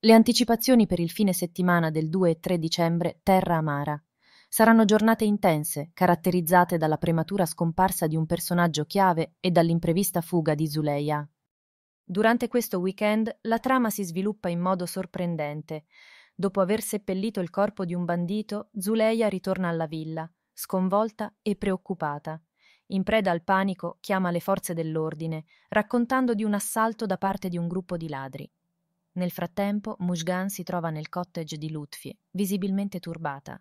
Le anticipazioni per il fine settimana del 2 e 3 dicembre terra amara. Saranno giornate intense, caratterizzate dalla prematura scomparsa di un personaggio chiave e dall'imprevista fuga di Zuleia. Durante questo weekend la trama si sviluppa in modo sorprendente. Dopo aver seppellito il corpo di un bandito, Zuleia ritorna alla villa, sconvolta e preoccupata. In preda al panico, chiama le forze dell'ordine, raccontando di un assalto da parte di un gruppo di ladri. Nel frattempo Mushgan si trova nel cottage di Lutfi, visibilmente turbata.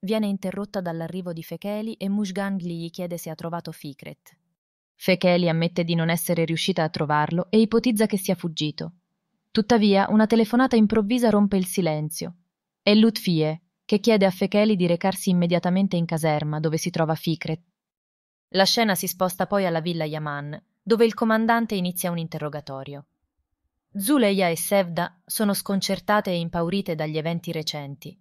Viene interrotta dall'arrivo di Fekeli e Mushgan gli chiede se ha trovato Fikret. Fekeli ammette di non essere riuscita a trovarlo e ipotizza che sia fuggito. Tuttavia, una telefonata improvvisa rompe il silenzio. È Lutfie, eh, che chiede a Fekeli di recarsi immediatamente in caserma, dove si trova Fikret. La scena si sposta poi alla villa Yaman, dove il comandante inizia un interrogatorio. Zuleya e Sevda sono sconcertate e impaurite dagli eventi recenti.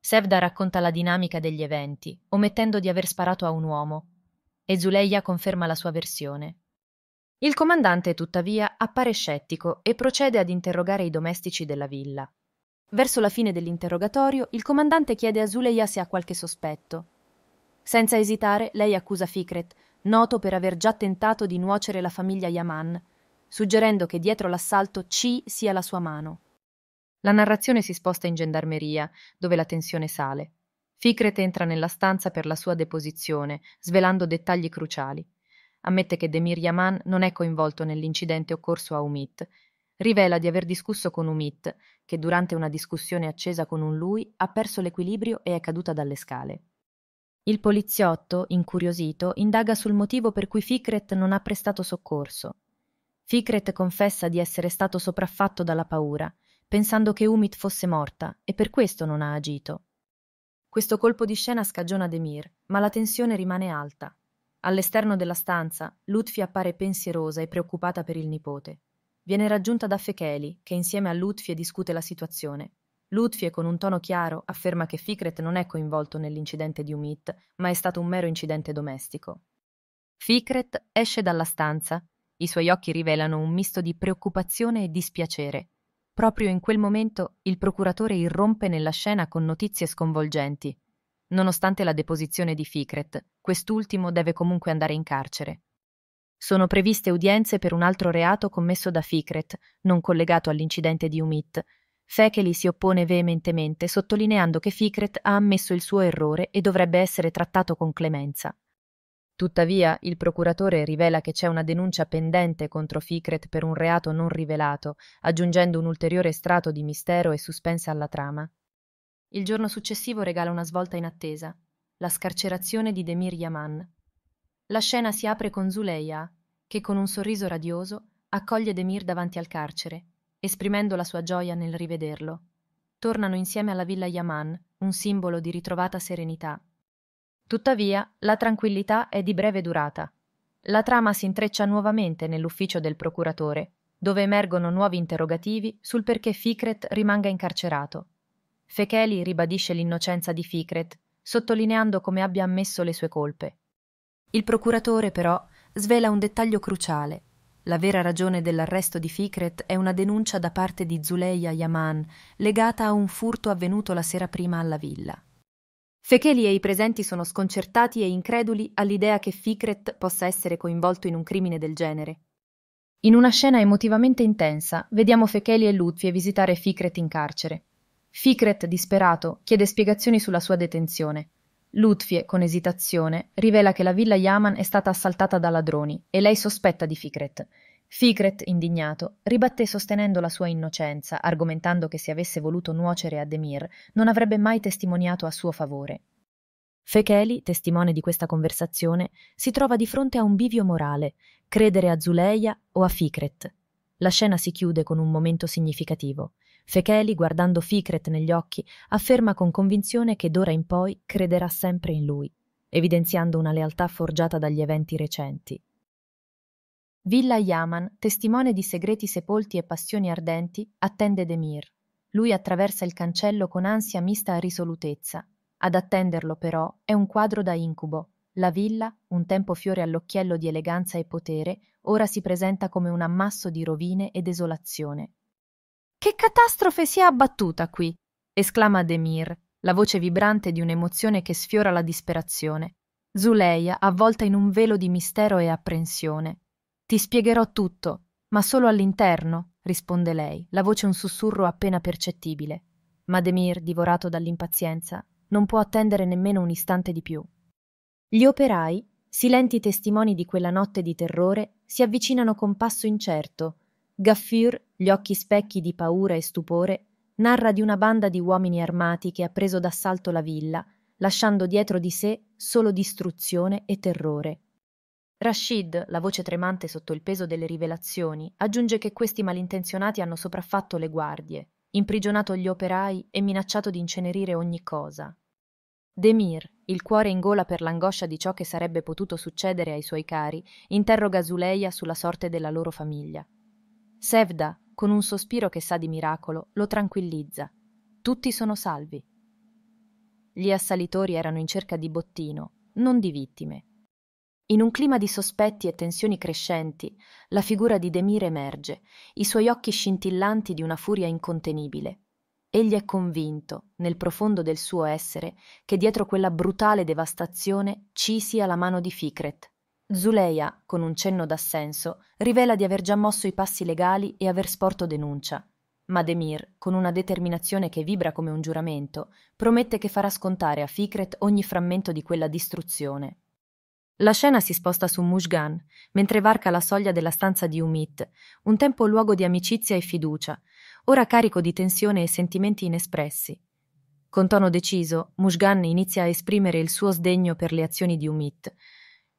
Sevda racconta la dinamica degli eventi, omettendo di aver sparato a un uomo, e Zuleya conferma la sua versione. Il comandante, tuttavia, appare scettico e procede ad interrogare i domestici della villa. Verso la fine dell'interrogatorio, il comandante chiede a Zuleya se ha qualche sospetto. Senza esitare, lei accusa Fikret, noto per aver già tentato di nuocere la famiglia Yaman, suggerendo che dietro l'assalto C sia la sua mano. La narrazione si sposta in gendarmeria, dove la tensione sale. Ficret entra nella stanza per la sua deposizione, svelando dettagli cruciali. Ammette che Demir Yaman non è coinvolto nell'incidente occorso a Umit. Rivela di aver discusso con Umit, che durante una discussione accesa con un lui ha perso l'equilibrio e è caduta dalle scale. Il poliziotto, incuriosito, indaga sul motivo per cui Ficret non ha prestato soccorso. Fikret confessa di essere stato sopraffatto dalla paura, pensando che Umit fosse morta e per questo non ha agito. Questo colpo di scena scagiona Demir, ma la tensione rimane alta. All'esterno della stanza, Lutfi appare pensierosa e preoccupata per il nipote. Viene raggiunta da Fekeli, che insieme a Lutfi discute la situazione. Lutfi, con un tono chiaro, afferma che Fikret non è coinvolto nell'incidente di Umit, ma è stato un mero incidente domestico. Fikret esce dalla stanza i suoi occhi rivelano un misto di preoccupazione e dispiacere. Proprio in quel momento il procuratore irrompe nella scena con notizie sconvolgenti. Nonostante la deposizione di Ficret, quest'ultimo deve comunque andare in carcere. Sono previste udienze per un altro reato commesso da Ficret, non collegato all'incidente di Umit. Fekeli si oppone veementemente, sottolineando che Ficret ha ammesso il suo errore e dovrebbe essere trattato con clemenza. Tuttavia, il procuratore rivela che c'è una denuncia pendente contro Fikret per un reato non rivelato, aggiungendo un ulteriore strato di mistero e suspense alla trama. Il giorno successivo regala una svolta inattesa, la scarcerazione di Demir Yaman. La scena si apre con Zuleia, che con un sorriso radioso accoglie Demir davanti al carcere, esprimendo la sua gioia nel rivederlo. Tornano insieme alla villa Yaman, un simbolo di ritrovata serenità Tuttavia, la tranquillità è di breve durata. La trama si intreccia nuovamente nell'ufficio del procuratore, dove emergono nuovi interrogativi sul perché Fikret rimanga incarcerato. Fekeli ribadisce l'innocenza di Fikret, sottolineando come abbia ammesso le sue colpe. Il procuratore, però, svela un dettaglio cruciale. La vera ragione dell'arresto di Fikret è una denuncia da parte di Zuleya Yaman legata a un furto avvenuto la sera prima alla villa. Fecheli e i presenti sono sconcertati e increduli all'idea che Fikret possa essere coinvolto in un crimine del genere. In una scena emotivamente intensa, vediamo Fecheli e Lutfie visitare Fikret in carcere. Fikret, disperato, chiede spiegazioni sulla sua detenzione. Lutfie, con esitazione, rivela che la villa Yaman è stata assaltata da ladroni e lei sospetta di Fikret, Ficret, indignato, ribatté sostenendo la sua innocenza, argomentando che se avesse voluto nuocere a Demir non avrebbe mai testimoniato a suo favore. Fecheli, testimone di questa conversazione, si trova di fronte a un bivio morale, credere a Zuleia o a Ficret. La scena si chiude con un momento significativo. Fecheli, guardando Ficret negli occhi, afferma con convinzione che d'ora in poi crederà sempre in lui, evidenziando una lealtà forgiata dagli eventi recenti. Villa Yaman, testimone di segreti sepolti e passioni ardenti, attende Demir. Lui attraversa il cancello con ansia mista a risolutezza. Ad attenderlo, però, è un quadro da incubo. La villa, un tempo fiore all'occhiello di eleganza e potere, ora si presenta come un ammasso di rovine e desolazione. Che catastrofe si è abbattuta qui! esclama Demir, la voce vibrante di un'emozione che sfiora la disperazione. Zuleia, avvolta in un velo di mistero e apprensione. Ti spiegherò tutto, ma solo all'interno, risponde lei, la voce un sussurro appena percettibile. Ma Demir, divorato dall'impazienza, non può attendere nemmeno un istante di più. Gli operai, silenti testimoni di quella notte di terrore, si avvicinano con passo incerto. Gaffur, gli occhi specchi di paura e stupore, narra di una banda di uomini armati che ha preso d'assalto la villa, lasciando dietro di sé solo distruzione e terrore. Rashid, la voce tremante sotto il peso delle rivelazioni, aggiunge che questi malintenzionati hanno sopraffatto le guardie, imprigionato gli operai e minacciato di incenerire ogni cosa. Demir, il cuore in gola per l'angoscia di ciò che sarebbe potuto succedere ai suoi cari, interroga Zuleia sulla sorte della loro famiglia. Sevda, con un sospiro che sa di miracolo, lo tranquillizza. Tutti sono salvi. Gli assalitori erano in cerca di bottino, non di vittime in un clima di sospetti e tensioni crescenti, la figura di Demir emerge, i suoi occhi scintillanti di una furia incontenibile. Egli è convinto, nel profondo del suo essere, che dietro quella brutale devastazione ci sia la mano di Fikret. Zuleia, con un cenno d'assenso, rivela di aver già mosso i passi legali e aver sporto denuncia. Ma Demir, con una determinazione che vibra come un giuramento, promette che farà scontare a Fikret ogni frammento di quella distruzione. La scena si sposta su Mushgan, mentre varca la soglia della stanza di Umit, un tempo luogo di amicizia e fiducia, ora carico di tensione e sentimenti inespressi. Con tono deciso, Mushgan inizia a esprimere il suo sdegno per le azioni di Umit.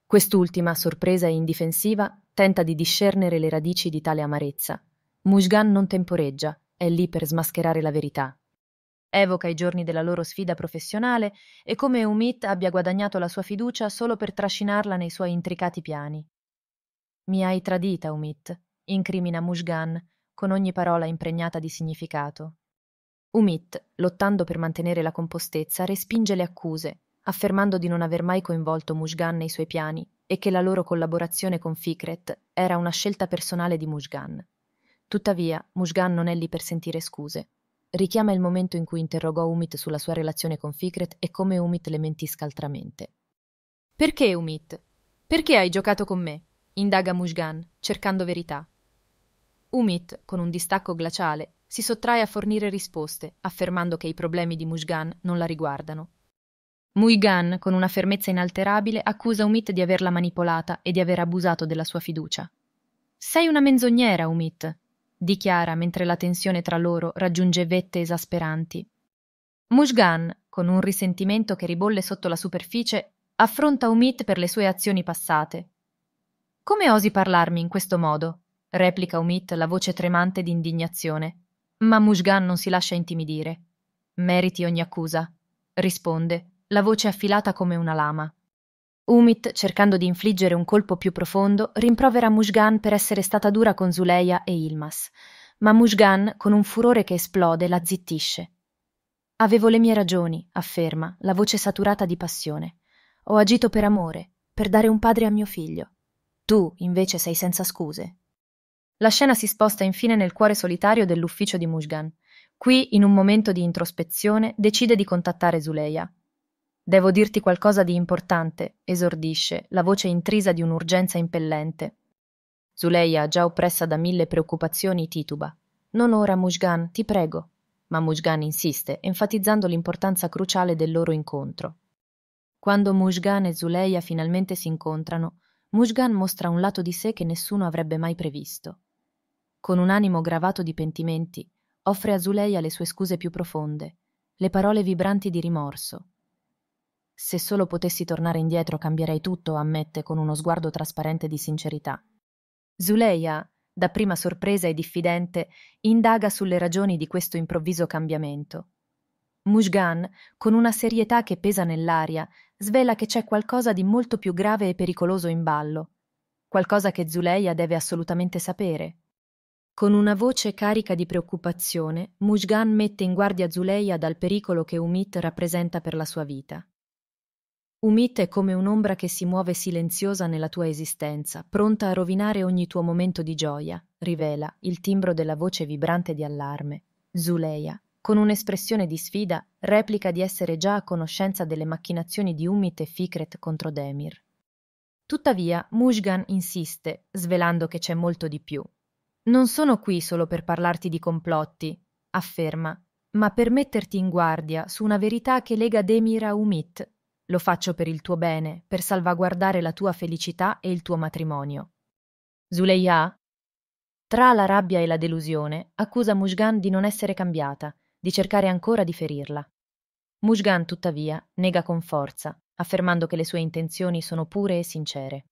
Quest'ultima, sorpresa e indifensiva, tenta di discernere le radici di tale amarezza. Mushgan non temporeggia, è lì per smascherare la verità. Evoca i giorni della loro sfida professionale e come Umit abbia guadagnato la sua fiducia solo per trascinarla nei suoi intricati piani. Mi hai tradita, Umit, incrimina Mushgan, con ogni parola impregnata di significato. Umit, lottando per mantenere la compostezza, respinge le accuse, affermando di non aver mai coinvolto Mushgan nei suoi piani e che la loro collaborazione con Fikret era una scelta personale di Mushgan. Tuttavia, Mushgan non è lì per sentire scuse. Richiama il momento in cui interrogò Umit sulla sua relazione con Fikret e come Umit le mentisca scaltramente. Perché, Umit? Perché hai giocato con me? indaga Mushgan, cercando verità. Umit, con un distacco glaciale, si sottrae a fornire risposte, affermando che i problemi di Mushgan non la riguardano. Muigan, con una fermezza inalterabile, accusa Umit di averla manipolata e di aver abusato della sua fiducia. Sei una menzognera, Umit, dichiara mentre la tensione tra loro raggiunge vette esasperanti. Mushgan, con un risentimento che ribolle sotto la superficie, affronta Umit per le sue azioni passate. Come osi parlarmi in questo modo? replica Umit la voce tremante di indignazione. Ma Mushgan non si lascia intimidire. Meriti ogni accusa, risponde, la voce affilata come una lama. Umit, cercando di infliggere un colpo più profondo, rimprovera Mushgan per essere stata dura con Zuleia e Ilmas, ma Mushgan, con un furore che esplode, la zittisce. Avevo le mie ragioni, afferma, la voce saturata di passione. Ho agito per amore, per dare un padre a mio figlio. Tu, invece, sei senza scuse. La scena si sposta infine nel cuore solitario dell'ufficio di Mushgan. Qui, in un momento di introspezione, decide di contattare Zuleia, Devo dirti qualcosa di importante, esordisce, la voce intrisa di un'urgenza impellente. Zuleia, già oppressa da mille preoccupazioni, tituba. Non ora, Mushgan, ti prego. Ma Mushgan insiste, enfatizzando l'importanza cruciale del loro incontro. Quando Mushgan e Zuleia finalmente si incontrano, Mushgan mostra un lato di sé che nessuno avrebbe mai previsto. Con un animo gravato di pentimenti, offre a Zuleia le sue scuse più profonde, le parole vibranti di rimorso, se solo potessi tornare indietro cambierei tutto, ammette con uno sguardo trasparente di sincerità. Zuleia, dapprima sorpresa e diffidente, indaga sulle ragioni di questo improvviso cambiamento. Mushgan, con una serietà che pesa nell'aria, svela che c'è qualcosa di molto più grave e pericoloso in ballo, qualcosa che Zuleia deve assolutamente sapere. Con una voce carica di preoccupazione, Mushgan mette in guardia Zuleia dal pericolo che Umit rappresenta per la sua vita. Umit è come un'ombra che si muove silenziosa nella tua esistenza, pronta a rovinare ogni tuo momento di gioia, rivela il timbro della voce vibrante di allarme. Zuleia, con un'espressione di sfida, replica di essere già a conoscenza delle macchinazioni di Umit e Fikret contro Demir. Tuttavia, Mushgan insiste, svelando che c'è molto di più. Non sono qui solo per parlarti di complotti, afferma, ma per metterti in guardia su una verità che lega Demir a Umit lo faccio per il tuo bene, per salvaguardare la tua felicità e il tuo matrimonio. Zuleia? Tra la rabbia e la delusione, accusa Mushgan di non essere cambiata, di cercare ancora di ferirla. Mushgan, tuttavia, nega con forza, affermando che le sue intenzioni sono pure e sincere.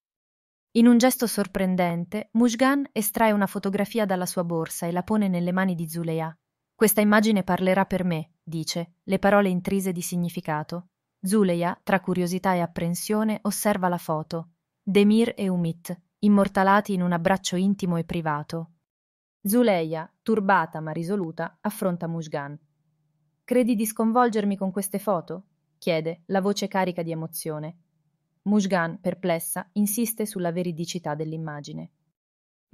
In un gesto sorprendente, Mushgan estrae una fotografia dalla sua borsa e la pone nelle mani di Zuleia. Questa immagine parlerà per me, dice, le parole intrise di significato, Zuleya, tra curiosità e apprensione, osserva la foto. Demir e Umit, immortalati in un abbraccio intimo e privato. Zuleya, turbata ma risoluta, affronta Mushgan. Credi di sconvolgermi con queste foto? chiede, la voce carica di emozione. Mushgan, perplessa, insiste sulla veridicità dell'immagine.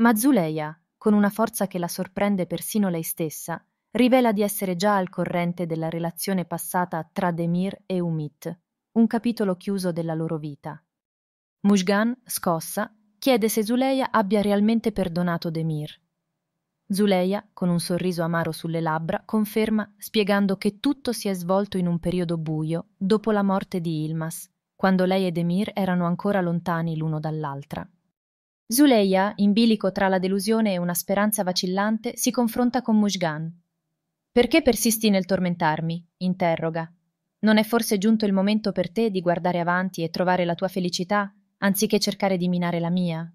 Ma Zuleya, con una forza che la sorprende persino lei stessa, rivela di essere già al corrente della relazione passata tra Demir e Umit, un capitolo chiuso della loro vita. Mushgan, scossa, chiede se Zuleia abbia realmente perdonato Demir. Zuleia, con un sorriso amaro sulle labbra, conferma spiegando che tutto si è svolto in un periodo buio, dopo la morte di Ilmas, quando lei e Demir erano ancora lontani l'uno dall'altra. Zuleia, in bilico tra la delusione e una speranza vacillante, si confronta con Mushgan, perché persisti nel tormentarmi? interroga. Non è forse giunto il momento per te di guardare avanti e trovare la tua felicità, anziché cercare di minare la mia?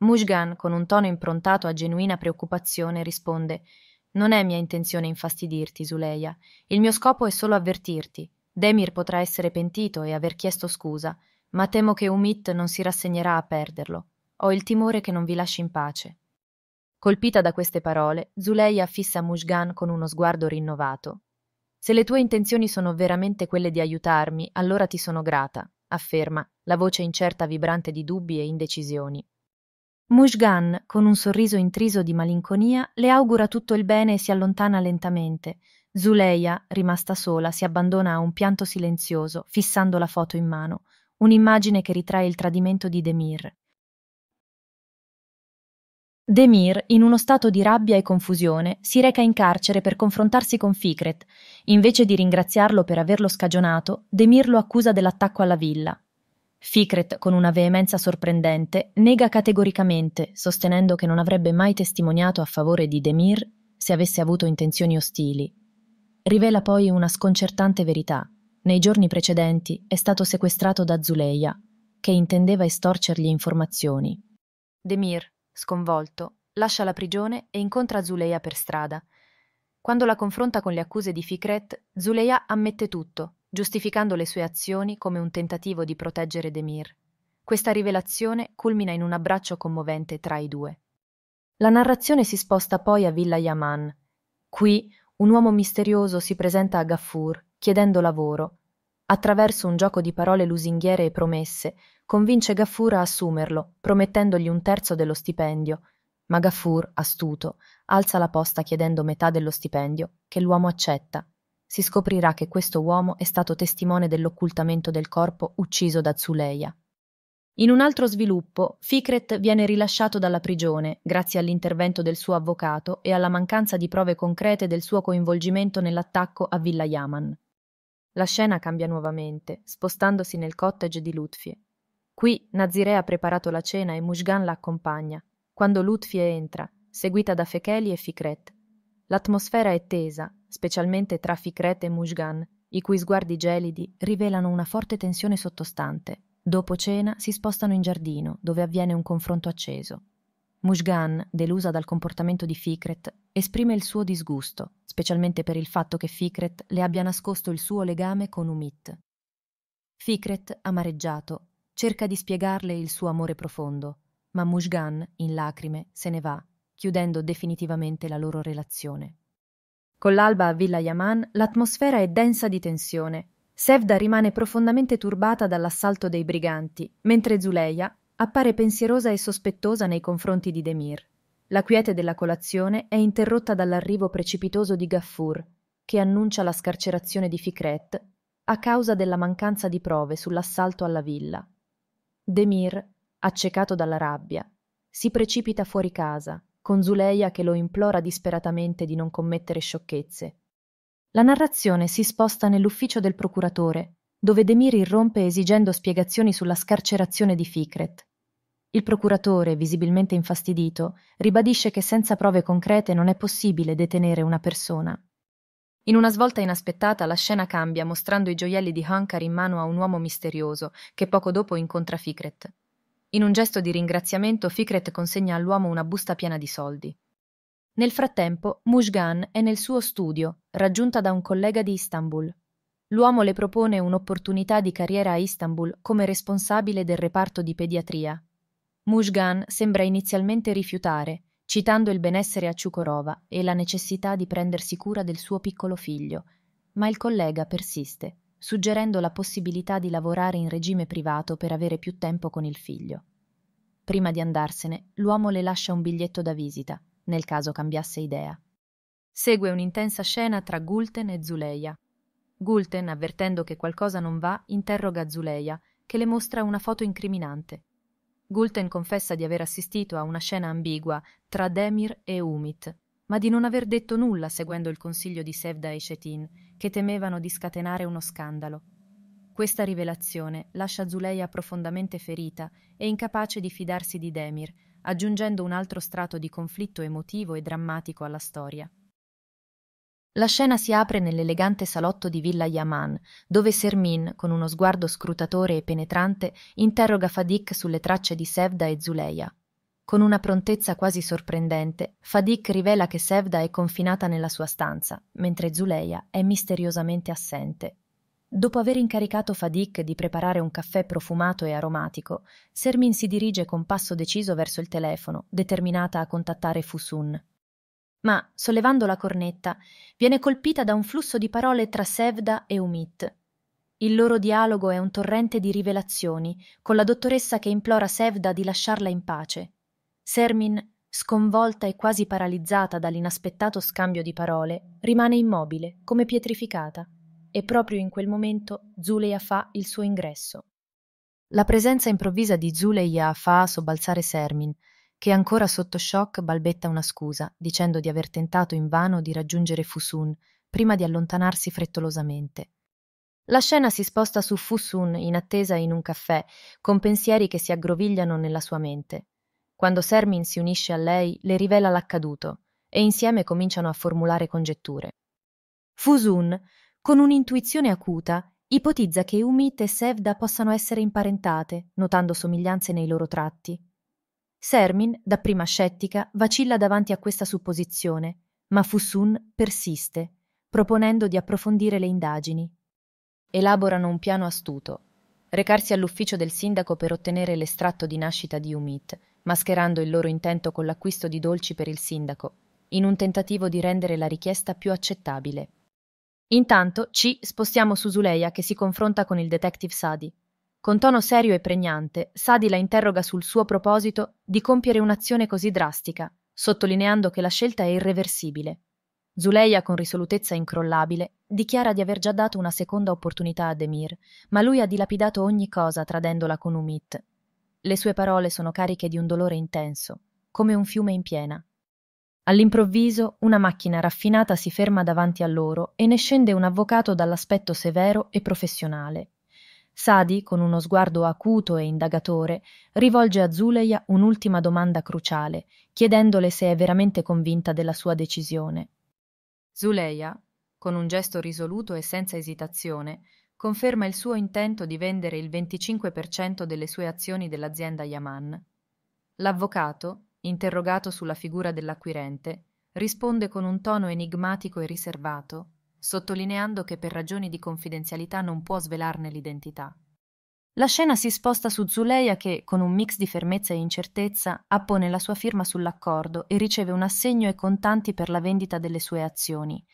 Mushgan, con un tono improntato a genuina preoccupazione, risponde Non è mia intenzione infastidirti, Zuleia. Il mio scopo è solo avvertirti. Demir potrà essere pentito e aver chiesto scusa, ma temo che Umit non si rassegnerà a perderlo. Ho il timore che non vi lasci in pace. Colpita da queste parole, Zuleia fissa Mushgan con uno sguardo rinnovato. Se le tue intenzioni sono veramente quelle di aiutarmi, allora ti sono grata, afferma, la voce incerta vibrante di dubbi e indecisioni. Mushgan, con un sorriso intriso di malinconia, le augura tutto il bene e si allontana lentamente. Zuleia, rimasta sola, si abbandona a un pianto silenzioso, fissando la foto in mano, un'immagine che ritrae il tradimento di Demir. Demir, in uno stato di rabbia e confusione, si reca in carcere per confrontarsi con Fikret. Invece di ringraziarlo per averlo scagionato, Demir lo accusa dell'attacco alla villa. Fikret, con una veemenza sorprendente, nega categoricamente, sostenendo che non avrebbe mai testimoniato a favore di Demir se avesse avuto intenzioni ostili. Rivela poi una sconcertante verità. Nei giorni precedenti è stato sequestrato da Zuleia, che intendeva estorcergli informazioni. Demir, Sconvolto, lascia la prigione e incontra Zuleia per strada. Quando la confronta con le accuse di Fikret, Zuleia ammette tutto, giustificando le sue azioni come un tentativo di proteggere Demir. Questa rivelazione culmina in un abbraccio commovente tra i due. La narrazione si sposta poi a Villa Yaman. Qui un uomo misterioso si presenta a Gaffur chiedendo lavoro attraverso un gioco di parole lusinghiere e promesse, convince Gaffur a assumerlo, promettendogli un terzo dello stipendio. Ma Gaffur, astuto, alza la posta chiedendo metà dello stipendio, che l'uomo accetta. Si scoprirà che questo uomo è stato testimone dell'occultamento del corpo ucciso da Zuleia. In un altro sviluppo, Fikret viene rilasciato dalla prigione grazie all'intervento del suo avvocato e alla mancanza di prove concrete del suo coinvolgimento nell'attacco a Villa Yaman. La scena cambia nuovamente, spostandosi nel cottage di Lutfie. Qui Nazire ha preparato la cena e Mushgan la accompagna, quando Lutfie entra, seguita da Fekeli e Fikret. L'atmosfera è tesa, specialmente tra Fikret e Mushgan, i cui sguardi gelidi rivelano una forte tensione sottostante. Dopo cena si spostano in giardino, dove avviene un confronto acceso. Mushgan, delusa dal comportamento di Fikret, esprime il suo disgusto, specialmente per il fatto che Fikret le abbia nascosto il suo legame con Umit. Fikret, amareggiato, cerca di spiegarle il suo amore profondo, ma Mushgan, in lacrime, se ne va, chiudendo definitivamente la loro relazione. Con l'alba a Villa Yaman l'atmosfera è densa di tensione. Sevda rimane profondamente turbata dall'assalto dei briganti, mentre Zuleia, Appare pensierosa e sospettosa nei confronti di Demir. La quiete della colazione è interrotta dall'arrivo precipitoso di Gaffur, che annuncia la scarcerazione di Fikret a causa della mancanza di prove sull'assalto alla villa. Demir, accecato dalla rabbia, si precipita fuori casa, con Zuleia che lo implora disperatamente di non commettere sciocchezze. La narrazione si sposta nell'ufficio del procuratore, dove Demir irrompe esigendo spiegazioni sulla scarcerazione di Fikret. Il procuratore, visibilmente infastidito, ribadisce che senza prove concrete non è possibile detenere una persona. In una svolta inaspettata la scena cambia mostrando i gioielli di Hankar in mano a un uomo misterioso che poco dopo incontra Fikret. In un gesto di ringraziamento Fikret consegna all'uomo una busta piena di soldi. Nel frattempo Mushgan è nel suo studio, raggiunta da un collega di Istanbul. L'uomo le propone un'opportunità di carriera a Istanbul come responsabile del reparto di pediatria, Mushgan sembra inizialmente rifiutare, citando il benessere a Ciucorova e la necessità di prendersi cura del suo piccolo figlio, ma il collega persiste, suggerendo la possibilità di lavorare in regime privato per avere più tempo con il figlio. Prima di andarsene, l'uomo le lascia un biglietto da visita, nel caso cambiasse idea. Segue un'intensa scena tra Gulten e Zuleia. Gulten, avvertendo che qualcosa non va, interroga Zuleia, che le mostra una foto incriminante. Gulten confessa di aver assistito a una scena ambigua tra Demir e Umit, ma di non aver detto nulla seguendo il consiglio di Sevda e Cetin, che temevano di scatenare uno scandalo. Questa rivelazione lascia Zuleia profondamente ferita e incapace di fidarsi di Demir, aggiungendo un altro strato di conflitto emotivo e drammatico alla storia. La scena si apre nell'elegante salotto di Villa Yaman, dove Sermin, con uno sguardo scrutatore e penetrante, interroga Fadik sulle tracce di Sevda e Zuleia. Con una prontezza quasi sorprendente, Fadik rivela che Sevda è confinata nella sua stanza, mentre Zuleia è misteriosamente assente. Dopo aver incaricato Fadik di preparare un caffè profumato e aromatico, Sermin si dirige con passo deciso verso il telefono, determinata a contattare Fusun ma, sollevando la cornetta, viene colpita da un flusso di parole tra Sevda e Umit. Il loro dialogo è un torrente di rivelazioni, con la dottoressa che implora Sevda di lasciarla in pace. Sermin, sconvolta e quasi paralizzata dall'inaspettato scambio di parole, rimane immobile, come pietrificata, e proprio in quel momento Zuleya fa il suo ingresso. La presenza improvvisa di Zuleya fa sobbalzare Sermin, che ancora sotto shock balbetta una scusa, dicendo di aver tentato invano di raggiungere Fusun prima di allontanarsi frettolosamente. La scena si sposta su Fusun in attesa in un caffè, con pensieri che si aggrovigliano nella sua mente. Quando Sermin si unisce a lei, le rivela l'accaduto e insieme cominciano a formulare congetture. Fusun, con un'intuizione acuta, ipotizza che Umit e Sevda possano essere imparentate, notando somiglianze nei loro tratti, Sermin, dapprima scettica, vacilla davanti a questa supposizione, ma Fusun persiste, proponendo di approfondire le indagini. Elaborano un piano astuto. Recarsi all'ufficio del sindaco per ottenere l'estratto di nascita di Umit, mascherando il loro intento con l'acquisto di dolci per il sindaco, in un tentativo di rendere la richiesta più accettabile. Intanto ci spostiamo su Zuleia che si confronta con il detective Sadi con tono serio e pregnante, Sadi la interroga sul suo proposito di compiere un'azione così drastica, sottolineando che la scelta è irreversibile. Zuleia, con risolutezza incrollabile, dichiara di aver già dato una seconda opportunità a Demir, ma lui ha dilapidato ogni cosa tradendola con Umit. Le sue parole sono cariche di un dolore intenso, come un fiume in piena. All'improvviso una macchina raffinata si ferma davanti a loro e ne scende un avvocato dall'aspetto severo e professionale, Sadi, con uno sguardo acuto e indagatore, rivolge a Zuleya un'ultima domanda cruciale, chiedendole se è veramente convinta della sua decisione. Zuleya, con un gesto risoluto e senza esitazione, conferma il suo intento di vendere il 25% delle sue azioni dell'azienda Yaman. L'avvocato, interrogato sulla figura dell'acquirente, risponde con un tono enigmatico e riservato sottolineando che per ragioni di confidenzialità non può svelarne l'identità. La scena si sposta su Zuleia che, con un mix di fermezza e incertezza, appone la sua firma sull'accordo e riceve un assegno e contanti per la vendita delle sue azioni.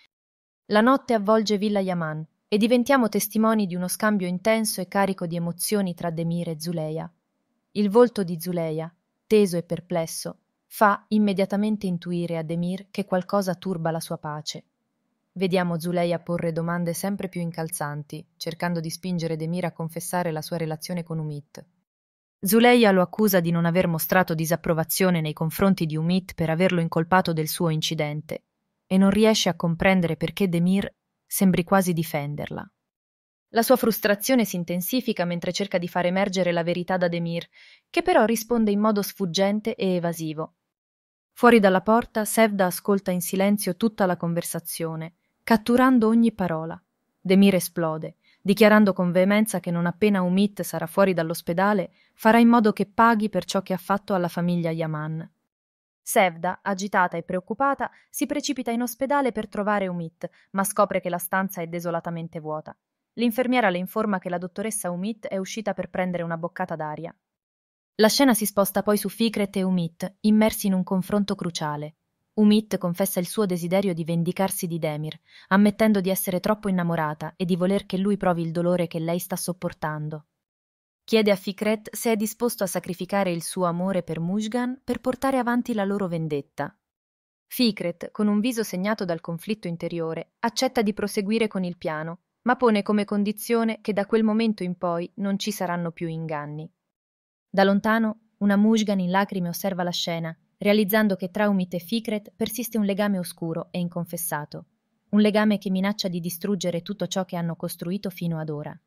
La notte avvolge Villa Yaman e diventiamo testimoni di uno scambio intenso e carico di emozioni tra Demir e Zuleia. Il volto di Zuleia, teso e perplesso, fa immediatamente intuire a Demir che qualcosa turba la sua pace. Vediamo Zuleia porre domande sempre più incalzanti, cercando di spingere Demir a confessare la sua relazione con Umit. Zuleia lo accusa di non aver mostrato disapprovazione nei confronti di Umit per averlo incolpato del suo incidente e non riesce a comprendere perché Demir sembri quasi difenderla. La sua frustrazione si intensifica mentre cerca di far emergere la verità da Demir, che però risponde in modo sfuggente e evasivo. Fuori dalla porta, Sevda ascolta in silenzio tutta la conversazione catturando ogni parola. Demir esplode, dichiarando con veemenza che non appena Umit sarà fuori dall'ospedale, farà in modo che paghi per ciò che ha fatto alla famiglia Yaman. Sevda, agitata e preoccupata, si precipita in ospedale per trovare Umit, ma scopre che la stanza è desolatamente vuota. L'infermiera le informa che la dottoressa Umit è uscita per prendere una boccata d'aria. La scena si sposta poi su Fikret e Umit, immersi in un confronto cruciale. Umit confessa il suo desiderio di vendicarsi di Demir, ammettendo di essere troppo innamorata e di voler che lui provi il dolore che lei sta sopportando. Chiede a Fikret se è disposto a sacrificare il suo amore per Mushgan per portare avanti la loro vendetta. Fikret, con un viso segnato dal conflitto interiore, accetta di proseguire con il piano, ma pone come condizione che da quel momento in poi non ci saranno più inganni. Da lontano, una Mushgan in lacrime osserva la scena realizzando che tra Umit e Fikret persiste un legame oscuro e inconfessato, un legame che minaccia di distruggere tutto ciò che hanno costruito fino ad ora.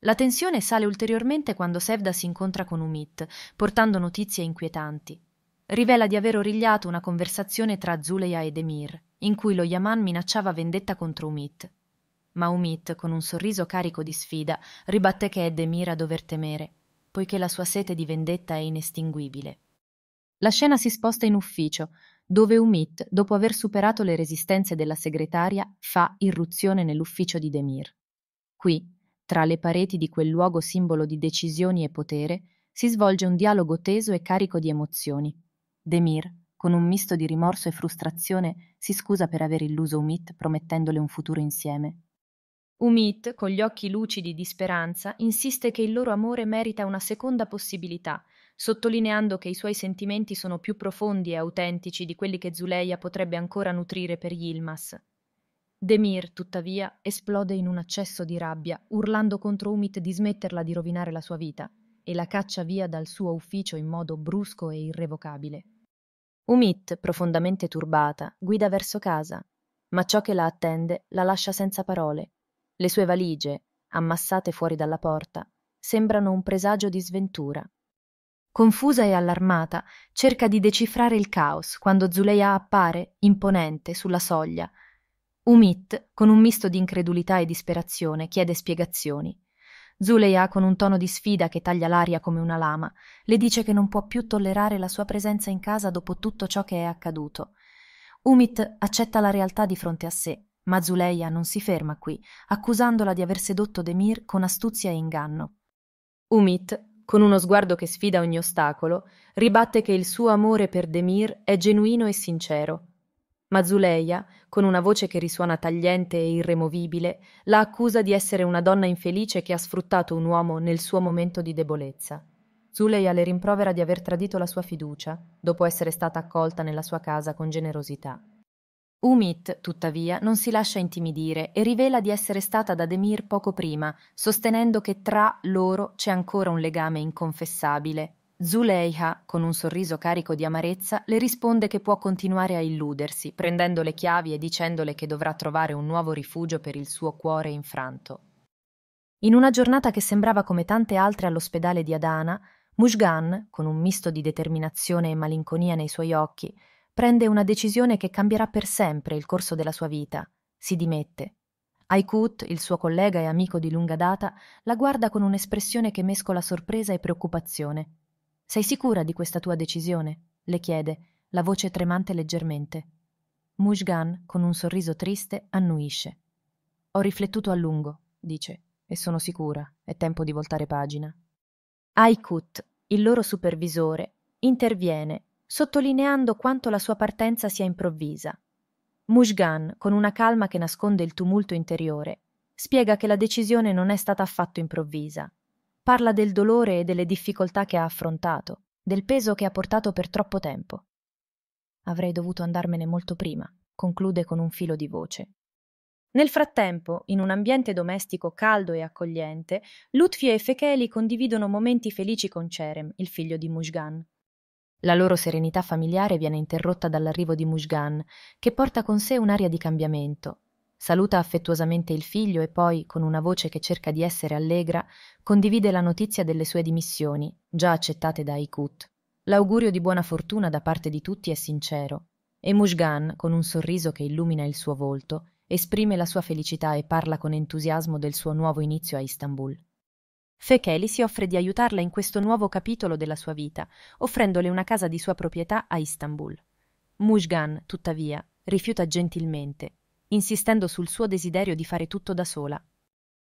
La tensione sale ulteriormente quando Sevda si incontra con Umit, portando notizie inquietanti. Rivela di aver origliato una conversazione tra Zuleya ed Emir, in cui lo Yaman minacciava vendetta contro Umit. Ma Umit, con un sorriso carico di sfida, ribatte che è Demir a dover temere, poiché la sua sete di vendetta è inestinguibile. La scena si sposta in ufficio, dove Umit, dopo aver superato le resistenze della segretaria, fa irruzione nell'ufficio di Demir. Qui, tra le pareti di quel luogo simbolo di decisioni e potere, si svolge un dialogo teso e carico di emozioni. Demir, con un misto di rimorso e frustrazione, si scusa per aver illuso Umit promettendole un futuro insieme. Umit, con gli occhi lucidi di speranza, insiste che il loro amore merita una seconda possibilità sottolineando che i suoi sentimenti sono più profondi e autentici di quelli che Zuleia potrebbe ancora nutrire per Yilmaz. Demir, tuttavia, esplode in un accesso di rabbia, urlando contro Umit di smetterla di rovinare la sua vita e la caccia via dal suo ufficio in modo brusco e irrevocabile. Umit, profondamente turbata, guida verso casa, ma ciò che la attende la lascia senza parole. Le sue valigie, ammassate fuori dalla porta, sembrano un presagio di sventura. Confusa e allarmata, cerca di decifrare il caos quando Zuleia appare, imponente, sulla soglia. Umit, con un misto di incredulità e disperazione, chiede spiegazioni. Zuleia, con un tono di sfida che taglia l'aria come una lama, le dice che non può più tollerare la sua presenza in casa dopo tutto ciò che è accaduto. Umit accetta la realtà di fronte a sé, ma Zuleia non si ferma qui, accusandola di aver sedotto Demir con astuzia e inganno. Umit con uno sguardo che sfida ogni ostacolo, ribatte che il suo amore per Demir è genuino e sincero. Ma Zuleia, con una voce che risuona tagliente e irremovibile, la accusa di essere una donna infelice che ha sfruttato un uomo nel suo momento di debolezza. Zuleia le rimprovera di aver tradito la sua fiducia, dopo essere stata accolta nella sua casa con generosità. Umit, tuttavia, non si lascia intimidire e rivela di essere stata da Demir poco prima, sostenendo che tra loro c'è ancora un legame inconfessabile. Zuleiha, con un sorriso carico di amarezza, le risponde che può continuare a illudersi, prendendo le chiavi e dicendole che dovrà trovare un nuovo rifugio per il suo cuore infranto. In una giornata che sembrava come tante altre all'ospedale di Adana, Mushgan, con un misto di determinazione e malinconia nei suoi occhi, prende una decisione che cambierà per sempre il corso della sua vita. Si dimette. Aikut, il suo collega e amico di lunga data, la guarda con un'espressione che mescola sorpresa e preoccupazione. Sei sicura di questa tua decisione? le chiede, la voce tremante leggermente. Mushgan, con un sorriso triste, annuisce. Ho riflettuto a lungo, dice, e sono sicura, è tempo di voltare pagina. Aikut, il loro supervisore, interviene sottolineando quanto la sua partenza sia improvvisa. Mushgan, con una calma che nasconde il tumulto interiore, spiega che la decisione non è stata affatto improvvisa. Parla del dolore e delle difficoltà che ha affrontato, del peso che ha portato per troppo tempo. Avrei dovuto andarmene molto prima, conclude con un filo di voce. Nel frattempo, in un ambiente domestico caldo e accogliente, Lutfi e Fekeli condividono momenti felici con Cerem, il figlio di Mushgan. La loro serenità familiare viene interrotta dall'arrivo di Mushgan, che porta con sé un'aria di cambiamento. Saluta affettuosamente il figlio e poi, con una voce che cerca di essere allegra, condivide la notizia delle sue dimissioni, già accettate da Aikut. L'augurio di buona fortuna da parte di tutti è sincero, e Mushgan, con un sorriso che illumina il suo volto, esprime la sua felicità e parla con entusiasmo del suo nuovo inizio a Istanbul. Fecheli si offre di aiutarla in questo nuovo capitolo della sua vita, offrendole una casa di sua proprietà a Istanbul. Mushgan, tuttavia, rifiuta gentilmente, insistendo sul suo desiderio di fare tutto da sola.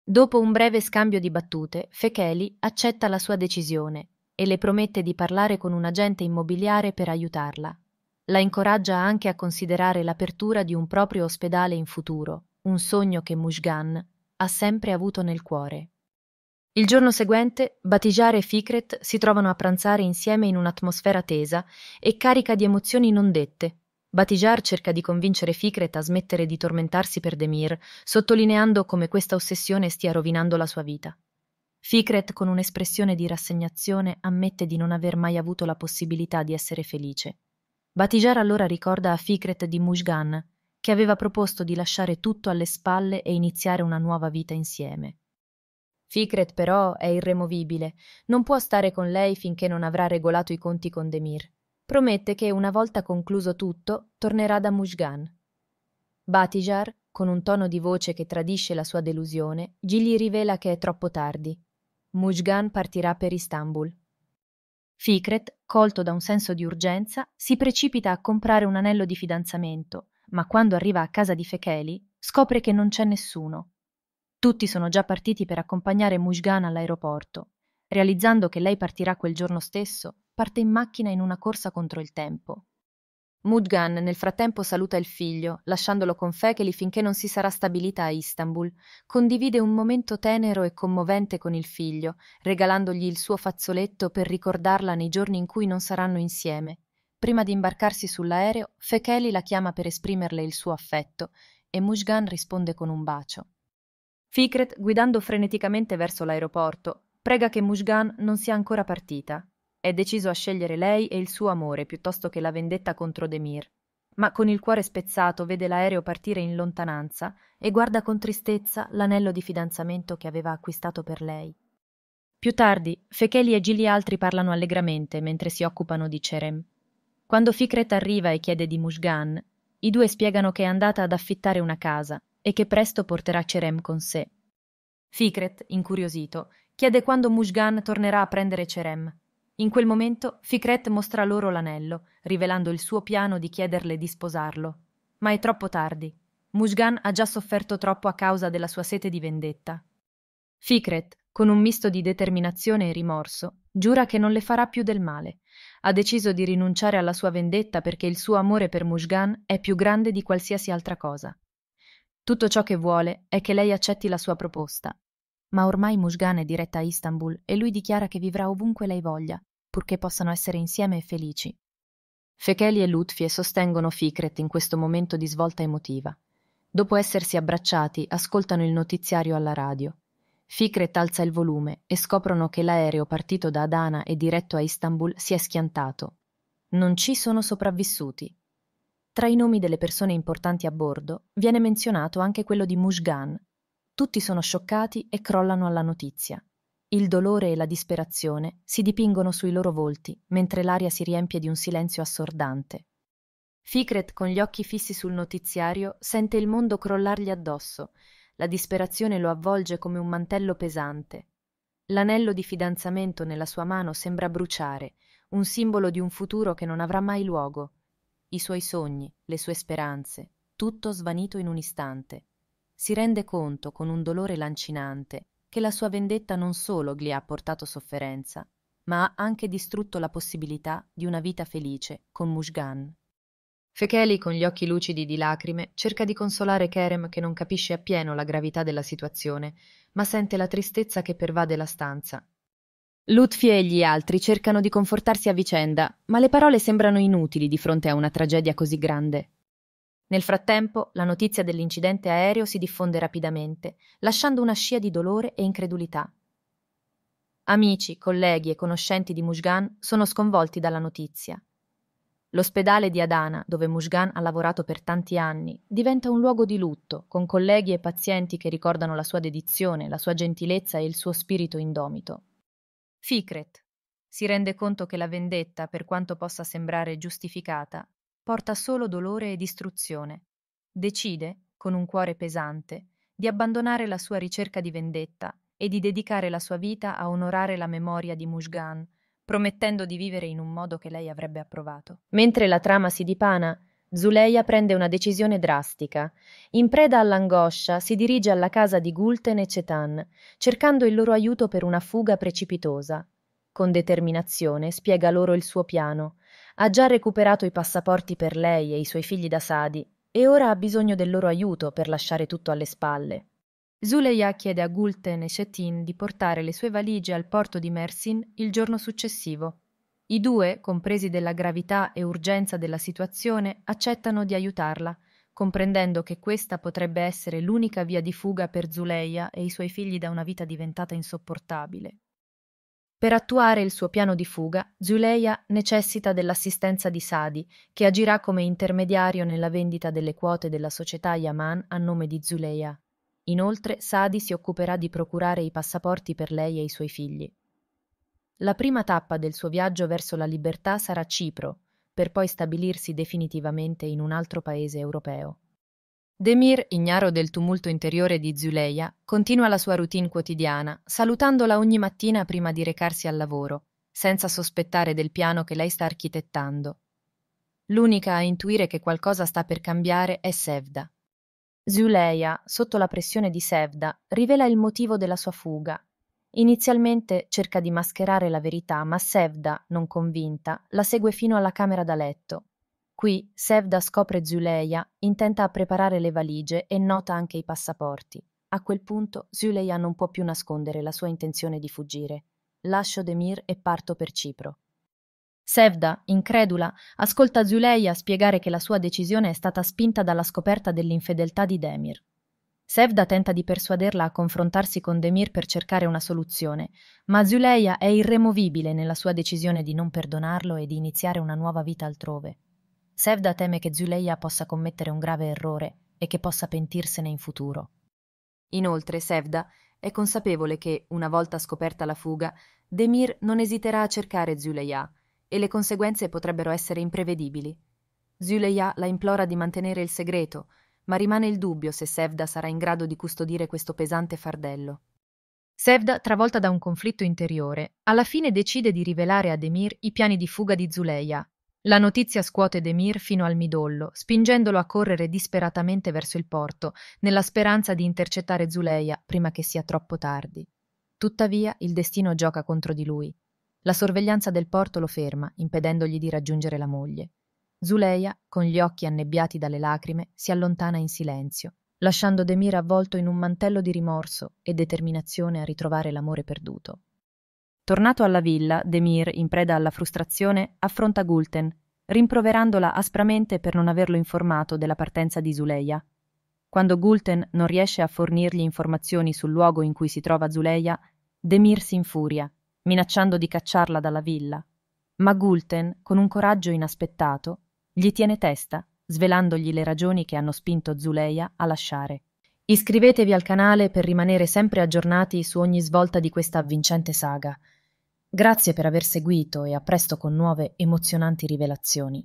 Dopo un breve scambio di battute, Fecheli accetta la sua decisione e le promette di parlare con un agente immobiliare per aiutarla. La incoraggia anche a considerare l'apertura di un proprio ospedale in futuro, un sogno che Mushgan ha sempre avuto nel cuore. Il giorno seguente Battijar e Fikret si trovano a pranzare insieme in un'atmosfera tesa e carica di emozioni non dette. Batijar cerca di convincere Fikret a smettere di tormentarsi per Demir, sottolineando come questa ossessione stia rovinando la sua vita. Fikret, con un'espressione di rassegnazione, ammette di non aver mai avuto la possibilità di essere felice. Batijar allora ricorda a Fikret di Mushgan, che aveva proposto di lasciare tutto alle spalle e iniziare una nuova vita insieme. Fikret però è irremovibile, non può stare con lei finché non avrà regolato i conti con Demir. Promette che una volta concluso tutto tornerà da Mushgan. Batijar, con un tono di voce che tradisce la sua delusione, gli rivela che è troppo tardi. Mushgan partirà per Istanbul. Fikret, colto da un senso di urgenza, si precipita a comprare un anello di fidanzamento, ma quando arriva a casa di Fekeli scopre che non c'è nessuno. Tutti sono già partiti per accompagnare Mushgan all'aeroporto. Realizzando che lei partirà quel giorno stesso, parte in macchina in una corsa contro il tempo. Mudgan nel frattempo saluta il figlio, lasciandolo con Fekeli finché non si sarà stabilita a Istanbul. Condivide un momento tenero e commovente con il figlio, regalandogli il suo fazzoletto per ricordarla nei giorni in cui non saranno insieme. Prima di imbarcarsi sull'aereo, Fekeli la chiama per esprimerle il suo affetto e Mushgan risponde con un bacio. Fikret, guidando freneticamente verso l'aeroporto, prega che Mushgan non sia ancora partita. È deciso a scegliere lei e il suo amore piuttosto che la vendetta contro Demir. Ma con il cuore spezzato vede l'aereo partire in lontananza e guarda con tristezza l'anello di fidanzamento che aveva acquistato per lei. Più tardi, Fecheli e Gili altri parlano allegramente mentre si occupano di Cerem. Quando Fikret arriva e chiede di Mushgan, i due spiegano che è andata ad affittare una casa e che presto porterà Cerem con sé. Fikret, incuriosito, chiede quando Mushgan tornerà a prendere Cerem. In quel momento Fikret mostra loro l'anello, rivelando il suo piano di chiederle di sposarlo. Ma è troppo tardi. Mushgan ha già sofferto troppo a causa della sua sete di vendetta. Fikret, con un misto di determinazione e rimorso, giura che non le farà più del male. Ha deciso di rinunciare alla sua vendetta perché il suo amore per Mushgan è più grande di qualsiasi altra cosa. Tutto ciò che vuole è che lei accetti la sua proposta. Ma ormai Mushgan è diretta a Istanbul e lui dichiara che vivrà ovunque lei voglia, purché possano essere insieme e felici. Fekeli e Lutfie sostengono Fikret in questo momento di svolta emotiva. Dopo essersi abbracciati, ascoltano il notiziario alla radio. Fikret alza il volume e scoprono che l'aereo partito da Adana e diretto a Istanbul si è schiantato. Non ci sono sopravvissuti. Tra i nomi delle persone importanti a bordo viene menzionato anche quello di Mushgan. Tutti sono scioccati e crollano alla notizia. Il dolore e la disperazione si dipingono sui loro volti mentre l'aria si riempie di un silenzio assordante. Fikret, con gli occhi fissi sul notiziario, sente il mondo crollargli addosso. La disperazione lo avvolge come un mantello pesante. L'anello di fidanzamento nella sua mano sembra bruciare, un simbolo di un futuro che non avrà mai luogo i suoi sogni, le sue speranze, tutto svanito in un istante. Si rende conto con un dolore lancinante che la sua vendetta non solo gli ha portato sofferenza, ma ha anche distrutto la possibilità di una vita felice con Mushgan. Fekeli, con gli occhi lucidi di lacrime, cerca di consolare Kerem che non capisce appieno la gravità della situazione, ma sente la tristezza che pervade la stanza Lutfie e gli altri cercano di confortarsi a vicenda, ma le parole sembrano inutili di fronte a una tragedia così grande. Nel frattempo, la notizia dell'incidente aereo si diffonde rapidamente, lasciando una scia di dolore e incredulità. Amici, colleghi e conoscenti di Mushgan sono sconvolti dalla notizia. L'ospedale di Adana, dove Mushgan ha lavorato per tanti anni, diventa un luogo di lutto, con colleghi e pazienti che ricordano la sua dedizione, la sua gentilezza e il suo spirito indomito. Fikret si rende conto che la vendetta, per quanto possa sembrare giustificata, porta solo dolore e distruzione. Decide, con un cuore pesante, di abbandonare la sua ricerca di vendetta e di dedicare la sua vita a onorare la memoria di Mushgan, promettendo di vivere in un modo che lei avrebbe approvato. Mentre la trama si dipana, Zuleia prende una decisione drastica. In preda all'angoscia, si dirige alla casa di Gulten e Cetan, cercando il loro aiuto per una fuga precipitosa. Con determinazione spiega loro il suo piano. Ha già recuperato i passaporti per lei e i suoi figli da Sadi, e ora ha bisogno del loro aiuto per lasciare tutto alle spalle. Zuleia chiede a Gulten e Cetin di portare le sue valigie al porto di Mersin il giorno successivo. I due, compresi della gravità e urgenza della situazione, accettano di aiutarla, comprendendo che questa potrebbe essere l'unica via di fuga per Zuleia e i suoi figli da una vita diventata insopportabile. Per attuare il suo piano di fuga, Zuleia necessita dell'assistenza di Sadi, che agirà come intermediario nella vendita delle quote della società Yaman a nome di Zuleia. Inoltre, Sadi si occuperà di procurare i passaporti per lei e i suoi figli. La prima tappa del suo viaggio verso la libertà sarà Cipro, per poi stabilirsi definitivamente in un altro paese europeo. Demir, ignaro del tumulto interiore di Zuleia, continua la sua routine quotidiana, salutandola ogni mattina prima di recarsi al lavoro, senza sospettare del piano che lei sta architettando. L'unica a intuire che qualcosa sta per cambiare è Sevda. Zuleia, sotto la pressione di Sevda, rivela il motivo della sua fuga Inizialmente cerca di mascherare la verità ma Sevda, non convinta, la segue fino alla camera da letto. Qui Sevda scopre Zuleia, intenta a preparare le valigie e nota anche i passaporti. A quel punto Zuleia non può più nascondere la sua intenzione di fuggire. Lascio Demir e parto per Cipro. Sevda, incredula, ascolta Zuleia spiegare che la sua decisione è stata spinta dalla scoperta dell'infedeltà di Demir. Sevda tenta di persuaderla a confrontarsi con Demir per cercare una soluzione, ma Zuleia è irremovibile nella sua decisione di non perdonarlo e di iniziare una nuova vita altrove. Sevda teme che Zuleia possa commettere un grave errore e che possa pentirsene in futuro. Inoltre, Sevda è consapevole che, una volta scoperta la fuga, Demir non esiterà a cercare Zuleia e le conseguenze potrebbero essere imprevedibili. Zuleia la implora di mantenere il segreto ma rimane il dubbio se Sevda sarà in grado di custodire questo pesante fardello. Sevda, travolta da un conflitto interiore, alla fine decide di rivelare a Demir i piani di fuga di Zuleia. La notizia scuote Demir fino al midollo, spingendolo a correre disperatamente verso il porto, nella speranza di intercettare Zuleia prima che sia troppo tardi. Tuttavia, il destino gioca contro di lui. La sorveglianza del porto lo ferma, impedendogli di raggiungere la moglie. Zuleia, con gli occhi annebbiati dalle lacrime, si allontana in silenzio, lasciando Demir avvolto in un mantello di rimorso e determinazione a ritrovare l'amore perduto. Tornato alla villa, Demir, in preda alla frustrazione, affronta Gulten, rimproverandola aspramente per non averlo informato della partenza di Zuleia. Quando Gulten non riesce a fornirgli informazioni sul luogo in cui si trova Zuleia, Demir si infuria, minacciando di cacciarla dalla villa. Ma Gulten, con un coraggio inaspettato, gli tiene testa, svelandogli le ragioni che hanno spinto Zuleia a lasciare. Iscrivetevi al canale per rimanere sempre aggiornati su ogni svolta di questa avvincente saga. Grazie per aver seguito e a presto con nuove emozionanti rivelazioni.